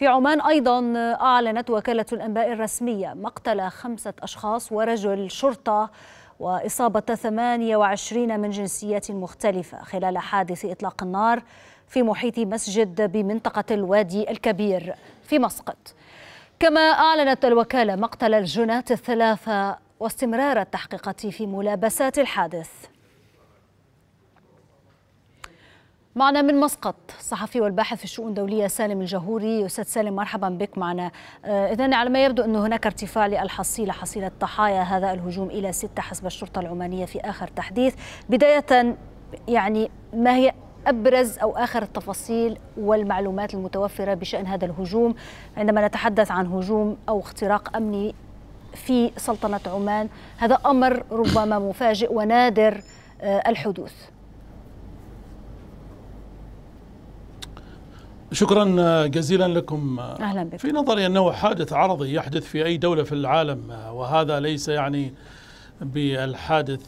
في عمان أيضا أعلنت وكالة الأنباء الرسمية مقتل خمسة أشخاص ورجل شرطة وإصابة 28 من جنسيات مختلفة خلال حادث إطلاق النار في محيط مسجد بمنطقة الوادي الكبير في مسقط كما أعلنت الوكالة مقتل الجنات الثلاثة واستمرار التحقيقات في ملابسات الحادث معنا من مسقط الصحفي والباحث في الشؤون الدولية سالم الجهوري أستاذ سالم مرحبا بك معنا آه، إذا على ما يبدو انه هناك ارتفاع للحصيلة حصيلة ضحايا هذا الهجوم إلى ستة حسب الشرطة العمانية في آخر تحديث بداية يعني ما هي أبرز أو آخر التفاصيل والمعلومات المتوفرة بشأن هذا الهجوم عندما نتحدث عن هجوم أو اختراق أمني في سلطنة عمان هذا أمر ربما مفاجئ ونادر آه، الحدوث شكرا آه، جزيلا لكم آه، أهلا بك. في نظري أنه حادث عرضي يحدث في أي دولة في العالم آه، وهذا ليس يعني بالحادث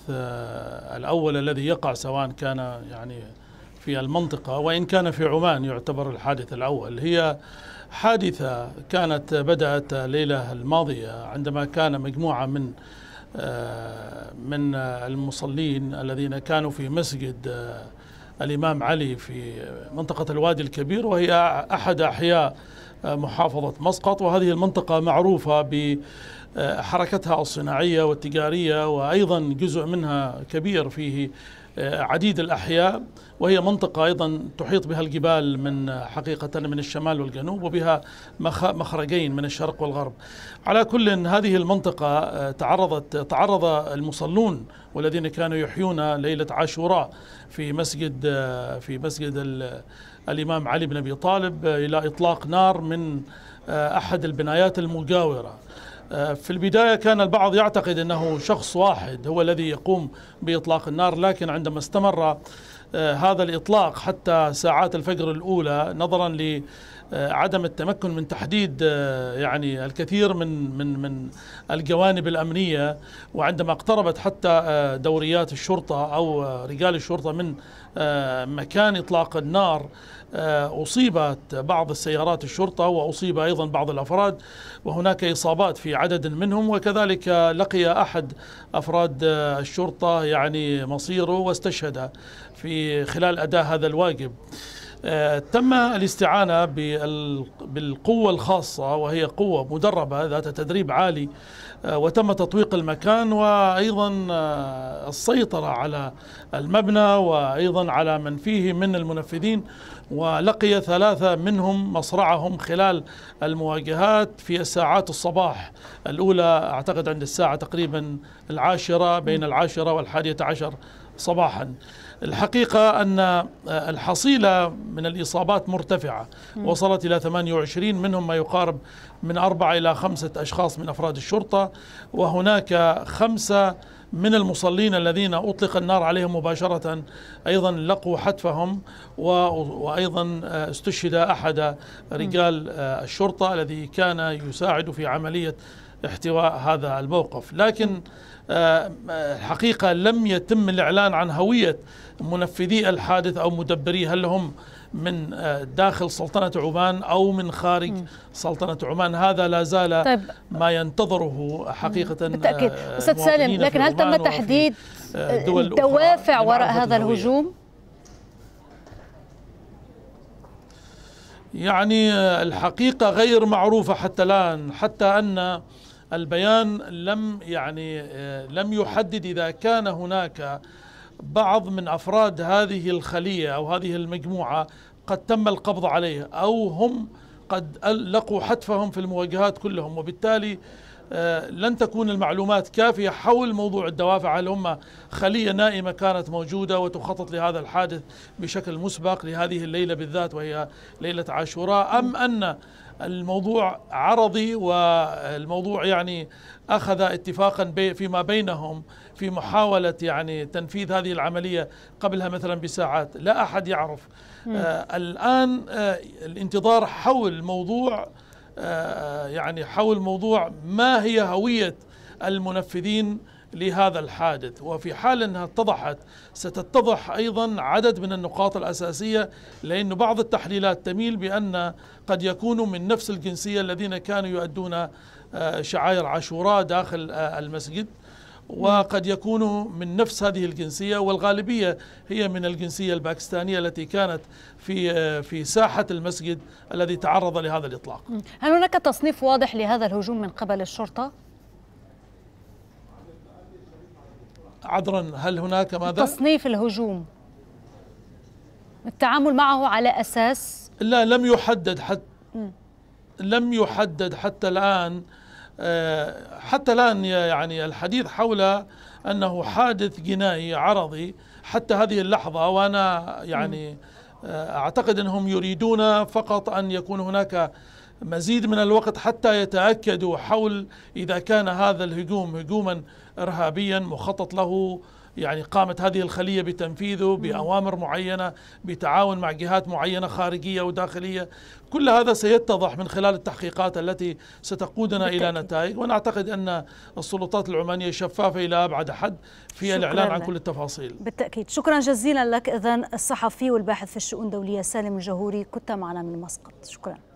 الأول الذي يقع سواء كان يعني في المنطقة وإن كان في عمان يعتبر الحادث الأول هي حادثة كانت بدأت الليلة الماضية عندما كان مجموعة من من المصلين الذين كانوا في مسجد الإمام علي في منطقة الوادي الكبير وهي أحد أحياء محافظة مسقط وهذه المنطقة معروفة بحركتها الصناعية والتجارية وأيضا جزء منها كبير فيه آه، عديد الأحياء وهي منطقة أيضا تحيط بها الجبال من آه، حقيقة من الشمال والجنوب وبها مخرجين من الشرق والغرب على كل هذه المنطقة آه، تعرضت تعرض المصلون والذين كانوا يحيون ليلة عاشوراء في مسجد في مسجد الإمام علي بن أبي طالب إلى إطلاق نار من أحد البنايات المجاورة آه، في البداية كان البعض يعتقد أنه شخص واحد هو الذي يقوم بإطلاق النار لكن عندما استمر آه، هذا الإطلاق حتى ساعات الفجر الأولى نظرا ل آه، عدم التمكن من تحديد آه، يعني الكثير من من من الجوانب الامنيه وعندما اقتربت حتى دوريات الشرطه او رجال الشرطه من مكان اطلاق النار اصيبت بعض السيارات الشرطه واصيب ايضا بعض الافراد وهناك اصابات في عدد منهم وكذلك لقي احد افراد الشرطه يعني مصيره واستشهد في خلال أداء هذا الواجب آه، تم الاستعانة بالقوة الخاصة وهي قوة مدربة ذات تدريب عالي آه، وتم تطويق المكان وأيضا آه، السيطرة على المبنى وأيضا على من فيه من المنفذين ولقي ثلاثة منهم مصرعهم خلال المواجهات في الساعات الصباح الأولى أعتقد عند الساعة تقريبا العاشرة بين العاشرة والحادية عشر صباحا الحقيقة أن آه، الحصيلة من الإصابات مرتفعة وصلت إلى 28 منهم ما يقارب من أربعة إلى خمسة أشخاص من أفراد الشرطة وهناك خمسة من المصلين الذين أطلق النار عليهم مباشرة أيضا لقوا حتفهم وأيضا آه، استشهد أحد رجال آه، الشرطة الذي كان يساعد في عملية احتواء هذا الموقف لكن آه، الحقيقة لم يتم الإعلان عن هوية منفذي الحادث أو مدبريه هل هم من آه، داخل سلطنة عمان أو من خارج م. سلطنة عمان هذا لا زال طيب. ما ينتظره حقيقة بالتأكيد آه، أستاذ سالم لكن هل تم تحديد الدوافع وراء هذا الهجوم؟ يعني الحقيقة غير معروفة حتى الآن حتى أن البيان لم يعني آه، لم يحدد إذا كان هناك بعض من أفراد هذه الخلية أو هذه المجموعة قد تم القبض عليه أو هم قد لقوا حتفهم في المواجهات كلهم وبالتالي آه، لن تكون المعلومات كافية حول موضوع الدوافع هل هم خلية نائمة كانت موجودة وتخطط لهذا الحادث بشكل مسبق لهذه الليلة بالذات وهي ليلة عاشوراء أم أن الموضوع عرضي والموضوع يعني اخذ اتفاقا فيما بينهم في محاوله يعني تنفيذ هذه العمليه قبلها مثلا بساعات، لا احد يعرف. آه الان آه الانتظار حول موضوع آه، آه، يعني حول موضوع ما هي هوية المنفذين لهذا الحادث وفي حال انها اتضحت ستتضح ايضا عدد من النقاط الاساسيه لان بعض التحليلات تميل بان قد يكونوا من نفس الجنسيه الذين كانوا يؤدون آه، شعائر عاشوراء داخل المسجد وقد يكون من نفس هذه الجنسية والغالبية هي من الجنسية الباكستانية التي كانت في في ساحة المسجد الذي تعرض لهذا الإطلاق هل هناك تصنيف واضح لهذا الهجوم من قبل الشرطة؟ عذرا هل هناك ماذا؟ تصنيف الهجوم التعامل معه على أساس لا لم يحدد حتى لم يحدد حتى الآن آه، حتى الآن يعني الحديث حول أنه حادث جنائي عرضي حتى هذه اللحظة وأنا يعني آه، أعتقد أنهم يريدون فقط أن يكون هناك مزيد من الوقت حتى يتأكدوا حول إذا كان هذا الهجوم هجوما إرهابيا مخطط له يعني قامت هذه الخلية بتنفيذه بأوامر معينة بتعاون مع جهات معينة خارجية وداخلية كل هذا سيتضح من خلال التحقيقات التي ستقودنا بالتأكيد. إلى نتائج وأنا أعتقد أن السلطات العمانية شفافة إلى أبعد حد في الإعلان لك. عن كل التفاصيل بالتأكيد شكرا جزيلا لك إذن الصحفي والباحث في الشؤون الدولية سالم الجهوري كنت معنا من مسقط شكرا